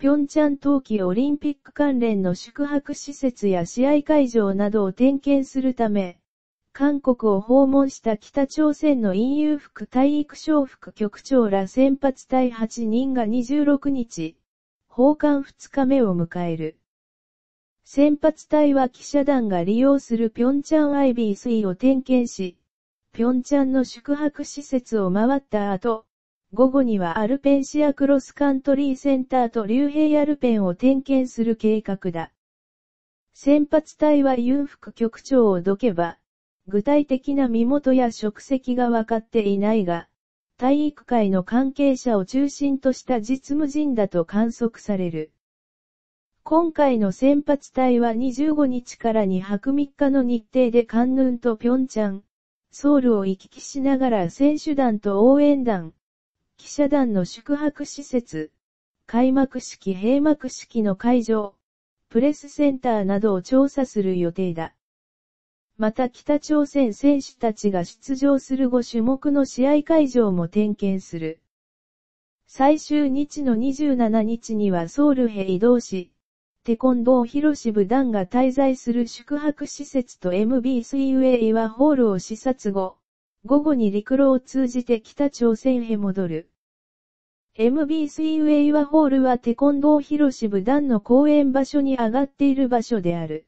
平昌冬季オリンピック関連の宿泊施設や試合会場などを点検するため、韓国を訪問した北朝鮮の陰遊副体育省副局長ら先発隊8人が26日、訪韓2日目を迎える。先発隊は記者団が利用する平昌 IB 水を点検し、平昌の宿泊施設を回った後、午後にはアルペンシアクロスカントリーセンターと竜兵アルペンを点検する計画だ。先発隊はユン副局長をどけば、具体的な身元や職責が分かっていないが、体育会の関係者を中心とした実務人だと観測される。今回の先発隊は25日から2泊3日の日程でカンヌンとピョンチャン、ソウルを行き来しながら選手団と応援団、記者団の宿泊施設、開幕式閉幕式の会場、プレスセンターなどを調査する予定だ。また北朝鮮選手たちが出場する5種目の試合会場も点検する。最終日の27日にはソウルへ移動し、テコンドー広支部団が滞在する宿泊施設と MB 水ウェイはホールを視察後、午後に陸路を通じて北朝鮮へ戻る。MBC ウェイワホールはテコンドー広支部団の公演場所に上がっている場所である。